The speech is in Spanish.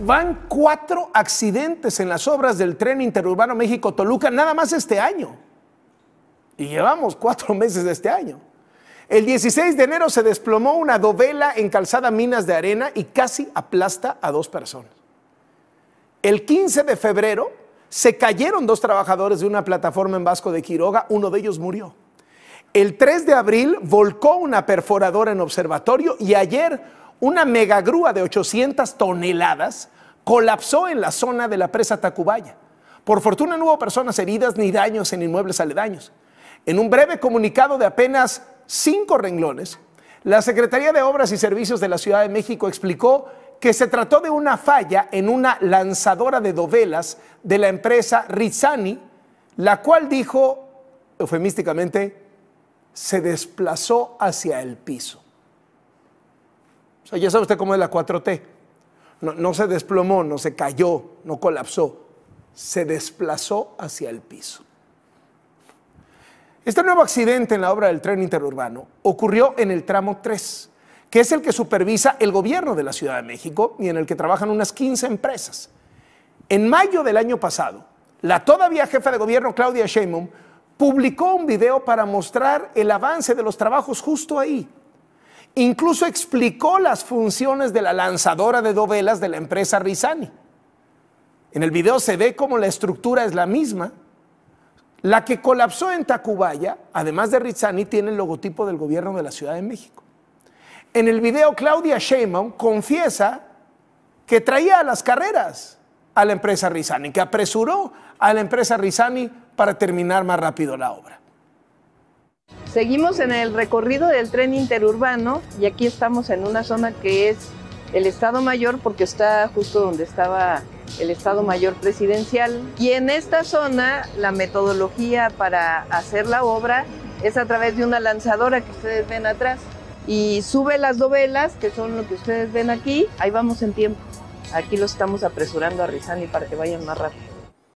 Van cuatro accidentes en las obras del tren interurbano México-Toluca nada más este año. Y llevamos cuatro meses de este año. El 16 de enero se desplomó una dovela en calzada Minas de Arena y casi aplasta a dos personas. El 15 de febrero se cayeron dos trabajadores de una plataforma en Vasco de Quiroga, uno de ellos murió. El 3 de abril volcó una perforadora en observatorio y ayer una megagrúa de 800 toneladas colapsó en la zona de la presa Tacubaya. Por fortuna no hubo personas heridas ni daños en inmuebles aledaños. En un breve comunicado de apenas cinco renglones, la Secretaría de Obras y Servicios de la Ciudad de México explicó que se trató de una falla en una lanzadora de dovelas de la empresa Rizzani, la cual dijo, eufemísticamente, se desplazó hacia el piso. O sea, ya sabe usted cómo es la 4T. No, se desplomó, no se cayó, no colapsó. Se desplazó hacia el piso. Este nuevo accidente en la obra del tren interurbano ocurrió en el tramo 3, que es el que supervisa el gobierno de la Ciudad de México y en el que trabajan unas 15 empresas. En mayo del año pasado, la todavía jefa de gobierno Claudia Sheinbaum publicó un video para mostrar el avance de los trabajos justo ahí, Incluso explicó las funciones de la lanzadora de dovelas de la empresa Rizani. En el video se ve cómo la estructura es la misma. La que colapsó en Tacubaya, además de Rizani, tiene el logotipo del gobierno de la Ciudad de México. En el video, Claudia Sheinbaum confiesa que traía a las carreras a la empresa Rizani, que apresuró a la empresa Rizani para terminar más rápido la obra. Seguimos en el recorrido del tren interurbano y aquí estamos en una zona que es el Estado Mayor porque está justo donde estaba el Estado Mayor Presidencial. Y en esta zona la metodología para hacer la obra es a través de una lanzadora que ustedes ven atrás. Y sube las dovelas, que son lo que ustedes ven aquí, ahí vamos en tiempo. Aquí lo estamos apresurando a Rizani para que vayan más rápido.